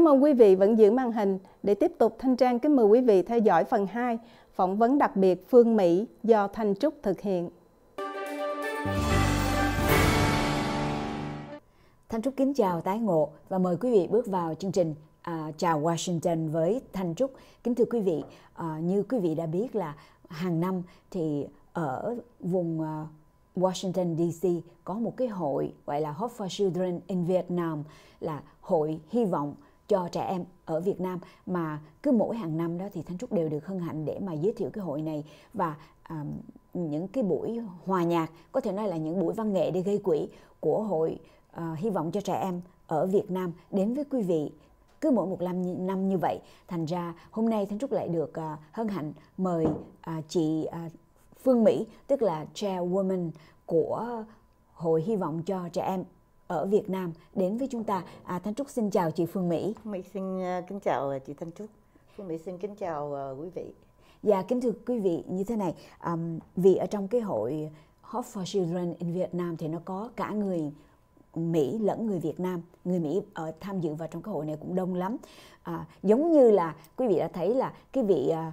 Cảm ơn quý vị vẫn giữ màn hình. Để tiếp tục, Thanh Trang kính mời quý vị theo dõi phần 2, phỏng vấn đặc biệt Phương Mỹ do Thanh Trúc thực hiện. Thanh Trúc kính chào tái ngộ và mời quý vị bước vào chương trình à, Chào Washington với Thanh Trúc. Kính thưa quý vị, à, như quý vị đã biết là hàng năm thì ở vùng à, Washington DC có một cái hội gọi là Hope for Children in Vietnam là hội hy vọng cho trẻ em ở Việt Nam mà cứ mỗi hàng năm đó thì Thanh Trúc đều được hân hạnh để mà giới thiệu cái hội này và à, những cái buổi hòa nhạc có thể nói là những buổi văn nghệ để gây quỹ của hội à, hy vọng cho trẻ em ở Việt Nam đến với quý vị cứ mỗi một năm năm như vậy thành ra hôm nay Thanh Trúc lại được à, hân hạnh mời à, chị à, Phương Mỹ tức là chairwoman của hội hy vọng cho trẻ em ở Việt Nam đến với chúng ta. À, Thanh Trúc xin chào chị Phương Mỹ. Mỹ xin à, kính chào à, chị Thanh Trúc. Phương Mỹ xin kính chào à, quý vị. Dạ kính thưa quý vị như thế này, um, vì ở trong cái hội Hope for Children in Việt Nam thì nó có cả người Mỹ lẫn người Việt Nam, người Mỹ ở tham dự vào trong cái hội này cũng đông lắm. À, giống như là quý vị đã thấy là cái vị à,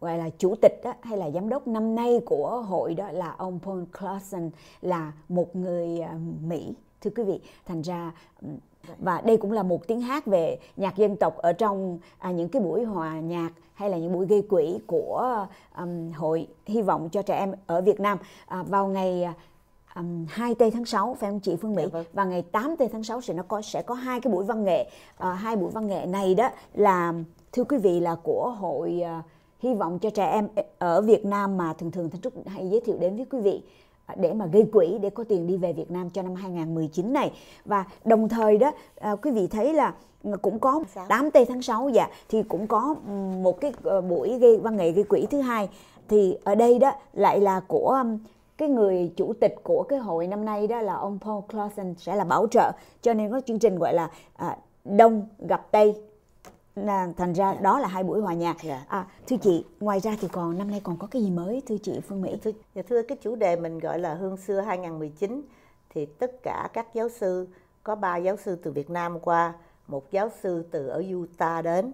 gọi là chủ tịch đó, hay là giám đốc năm nay của hội đó là ông Paul Clarkson là một người à, Mỹ thưa quý vị thành ra và đây cũng là một tiếng hát về nhạc dân tộc ở trong à, những cái buổi hòa nhạc hay là những buổi gây quỹ của um, hội hy vọng cho trẻ em ở Việt Nam à, vào ngày um, 2 tây tháng 6 phải không chị Phương Mỹ dạ, vâng. và ngày 8 tây tháng 6 sẽ nó có sẽ có hai cái buổi văn nghệ à, hai buổi văn nghệ này đó là thưa quý vị là của hội uh, hy vọng cho trẻ em ở Việt Nam mà thường thường Thanh Trúc hay giới thiệu đến với quý vị để mà gây quỹ để có tiền đi về Việt Nam cho năm 2019 này và đồng thời đó à, quý vị thấy là cũng có 8 tây tháng 6 dạ thì cũng có một cái ờ, buổi gây văn nghệ gây quỹ thứ hai thì ở đây đó lại là của cái người chủ tịch của cái hội năm nay đó là ông Paul Clausen sẽ là bảo trợ cho nên có chương trình gọi là à, đông gặp tây là thành ra đó là hai buổi hòa nhạc dạ. à, thưa chị ngoài ra thì còn năm nay còn có cái gì mới thưa chị Phương Mỹ thưa, dạ thưa cái chủ đề mình gọi là hương xưa 2019 thì tất cả các giáo sư có ba giáo sư từ Việt Nam qua một giáo sư từ ở Utah đến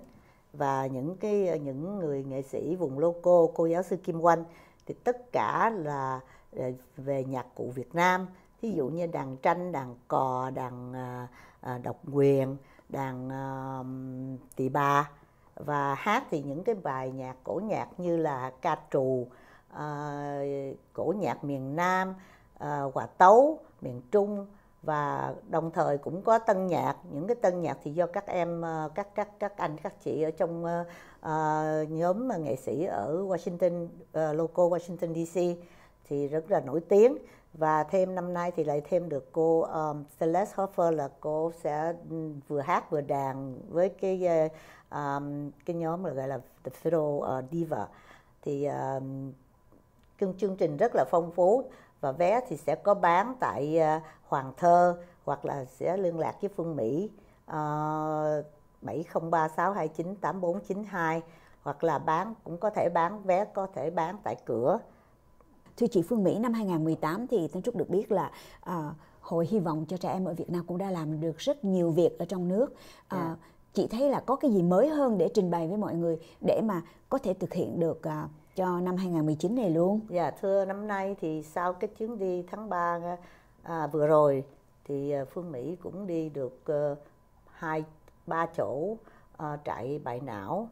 và những cái những người nghệ sĩ vùng loco cô giáo sư Kim Oanh thì tất cả là ờ, về nhạc cụ Việt Nam thí dụ như đàn tranh đàn cò đàn à, à độc quyền đàn uh, tỳ bà và hát thì những cái bài nhạc cổ nhạc như là ca trù uh, cổ nhạc miền nam uh, ờ, quả tấu miền trung và đồng thời cũng có tân nhạc những cái tân nhạc thì do các em ờ, các các các anh các chị ở trong uh, nhóm nghệ sĩ ở Washington uh, local Washington DC thì rất là nổi tiếng và thêm năm nay thì lại thêm được cô um, Celeste Hoffer là cô sẽ vừa hát vừa đàn với cái ờ, um, cái nhóm gọi là The Fiddle uh, Diva thì um, chương, chương trình rất là phong phú và vé thì sẽ có bán tại uh, Hoàng Thơ hoặc là sẽ liên lạc với Phương Mỹ uh, 7036298492 hoặc là bán cũng có thể bán vé có thể bán tại cửa Thưa chị Phương Mỹ, năm 2018 thì Thanh Trúc được biết là à, Hội Hy vọng cho trẻ em ở Việt Nam cũng đã làm được rất nhiều việc ở trong nước. À, yeah. Dạ. Chị thấy là có cái gì mới hơn để trình bày với mọi người để mà có thể thực hiện được à, cho năm 2019 này luôn? Dạ, thưa năm nay thì sau cái chuyến đi tháng 3 à, vừa rồi thì à, Phương Mỹ cũng đi được uh, hai ba chỗ uh, trại bại não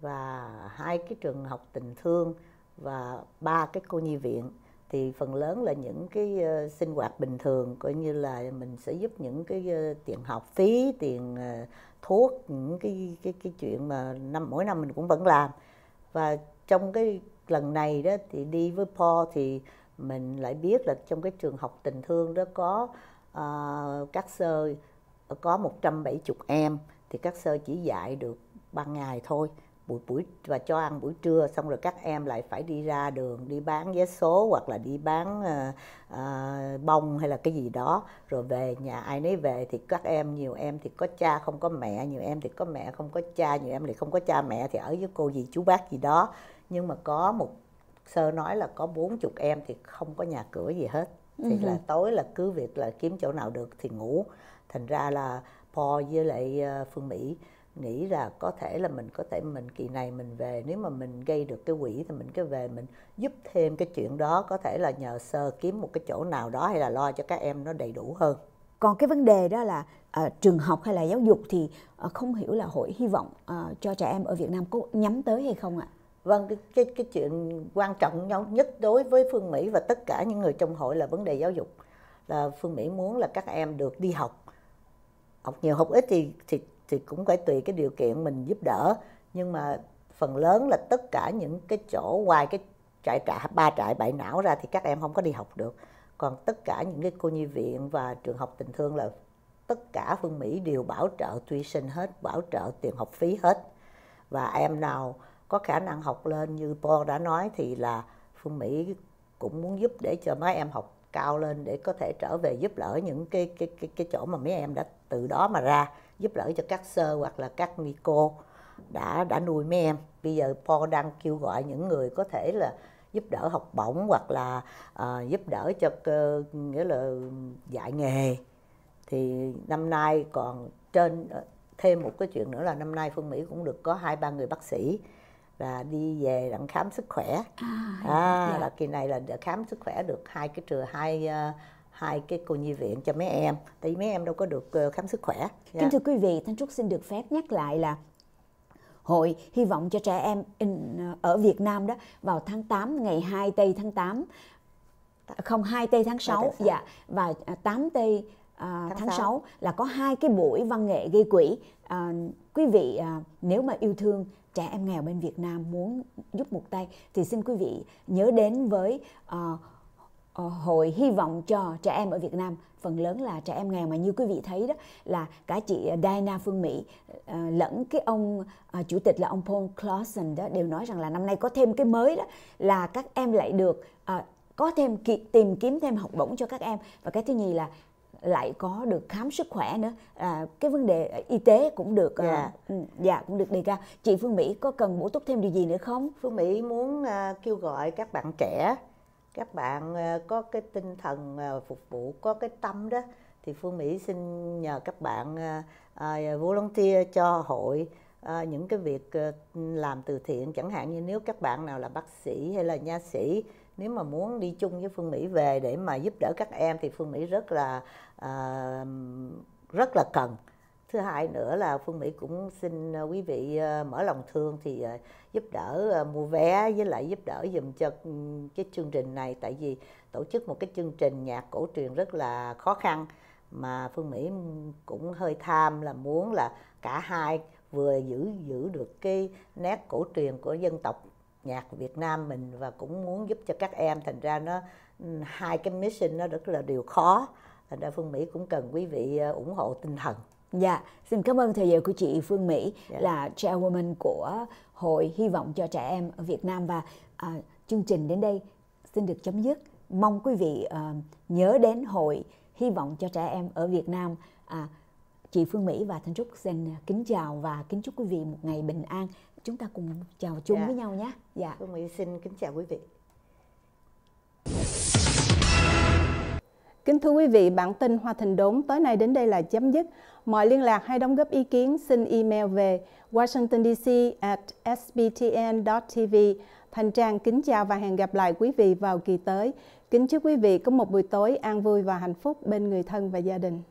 và hai cái trường học tình thương và ba cái cô nhi viện thì phần lớn là những cái uh, sinh hoạt bình thường coi như là mình sẽ giúp những cái uh, tiền học phí tiền uh, thuốc những cái cái cái chuyện mà năm mỗi năm mình cũng vẫn làm và trong cái lần này đó thì đi với Paul thì mình lại biết là trong cái trường học tình thương đó có uh, các sơ có 170 em thì các sơ chỉ dạy được ban ngày thôi buổi buổi và cho ăn buổi trưa xong rồi các em lại phải đi ra đường đi bán vé số hoặc là đi bán uh, uh, bông hay là cái gì đó rồi về nhà ai nấy về thì các em nhiều em thì có cha không có mẹ nhiều em thì có mẹ không có cha nhiều em thì không có cha mẹ thì ở với cô gì chú bác gì đó nhưng mà có một sơ nói là có bốn chục em thì không có nhà cửa gì hết thì uh-huh. là tối là cứ việc là kiếm chỗ nào được thì ngủ thành ra là Po với lại ờ, Phương Mỹ nghĩ là có thể là mình có thể mình kỳ này mình về nếu mà mình gây được cái quỹ thì mình cứ về mình giúp thêm cái chuyện đó có thể là nhờ sơ kiếm một cái chỗ nào đó hay là lo cho các em nó đầy đủ hơn còn cái vấn đề đó là à, trường học hay là giáo dục thì à, không hiểu là hội hy vọng à, cho trẻ em ở Việt Nam có nhắm tới hay không ạ? Vâng, cái, cái cái chuyện quan trọng nhất đối với Phương Mỹ và tất cả những người trong hội là vấn đề giáo dục. Là Phương Mỹ muốn là các em được đi học. Học nhiều học ít thì thì thì cũng phải tùy cái điều kiện mình giúp đỡ nhưng mà phần lớn là tất cả những cái chỗ ngoài cái trại trại ba trại bại não ra thì các em không có đi học được còn tất cả những cái cô nhi viện và trường học tình thương là tất cả phương mỹ đều bảo trợ sinh hết bảo trợ tiền học phí hết và em nào có khả năng học lên như paul đã nói thì là phương mỹ cũng muốn giúp để cho mấy em học cao lên để có thể trở về giúp đỡ những cái cái cái cái chỗ mà mấy em đã từ đó mà ra giúp đỡ cho các sơ hoặc là các ni cô đã đã nuôi mấy em bây giờ Po đang kêu gọi những người có thể là giúp đỡ học bổng hoặc là uh, giúp đỡ cho uh, nghĩa là dạy nghề thì năm nay còn trên ờ, thêm một cái chuyện nữa là năm nay Phương Mỹ cũng được có hai ba người bác sĩ là đi về đặng khám sức khỏe à, à dạ. là kỳ này là đã khám sức khỏe được hai cái trường hai ờ, hai cái cô nhi viện cho mấy em tại vì mấy em đâu có được ờ, khám sức khỏe kính dạ. thưa quý vị thanh trúc xin được phép nhắc lại là hội hy vọng cho trẻ em in, ờ, ở Việt Nam đó vào tháng 8 ngày 2 tây tháng 8 không 2 tây tháng 6 dạ và 8 tây à, tháng, tháng 6. là có hai cái buổi văn nghệ gây quỹ à, quý vị à, nếu mà yêu thương trẻ em nghèo bên Việt Nam muốn giúp một tay thì xin quý vị nhớ đến với à, à hội hy vọng cho trẻ em ở Việt Nam phần lớn là trẻ em nghèo mà như quý vị thấy đó là cả chị Diana Phương Mỹ à, lẫn cái ông à, chủ tịch là ông Paul Clausen đó đều nói rằng là năm nay có thêm cái mới đó là các em lại được có thêm tìm kiếm thêm học bổng cho các em và cái thứ nhì là lại có được khám sức khỏe nữa à, cái vấn đề à, y tế cũng được à, dạ uh, ừ, yeah, dạ, cũng được đề ra. chị phương mỹ có cần bổ túc thêm điều gì nữa không phương mỹ muốn uh, kêu gọi các bạn trẻ các bạn uh, có cái tinh thần uh, phục vụ có cái tâm đó thì phương mỹ xin nhờ các bạn uh, uh, volunteer cho hội uh, những cái việc uh, làm từ thiện chẳng hạn như nếu các bạn nào là bác sĩ hay là nha sĩ nếu mà muốn đi chung với phương mỹ về để mà giúp đỡ các em thì phương mỹ rất là uh, rất là cần thứ hai nữa là phương mỹ cũng xin à, quý vị à, mở lòng thương thì giúp đỡ mua vé với lại giúp đỡ dùm cho ừ, cái chương trình này tại vì tổ chức một cái chương trình nhạc cổ truyền rất là khó khăn mà phương mỹ cũng hơi tham là muốn là cả hai vừa giữ giữ được cái nét cổ truyền của dân tộc nhạc Việt Nam mình và cũng muốn giúp cho các em thành ra nó ừ, hai cái mission nó rất là điều khó thành ra Phương Mỹ cũng cần quý vị ờ, ủng hộ tinh thần Dạ, xin cảm ơn thời giờ của chị Phương Mỹ dạ. là chairwoman của Hội Hy vọng cho trẻ em ở Việt Nam và à, chương trình đến đây xin được chấm dứt. Mong quý vị à, nhớ đến Hội Hy vọng cho trẻ em ở Việt Nam. À, chị Phương Mỹ và Thanh Trúc xin kính chào và kính chúc quý vị một ngày bình an chúng ta cùng chào chung dạ. với nhau nhé dạ phương mỹ xin kính chào quý vị Kính thưa quý vị, bản tin Hoa Thịnh Đốn tối nay đến đây là chấm dứt. Mọi liên lạc hay đóng góp ý kiến xin email về washingtondc at sbtn.tv. Thành Trang kính chào và hẹn gặp lại quý vị vào kỳ tới. Kính chúc quý vị có một buổi tối an vui và hạnh phúc bên người thân và gia đình.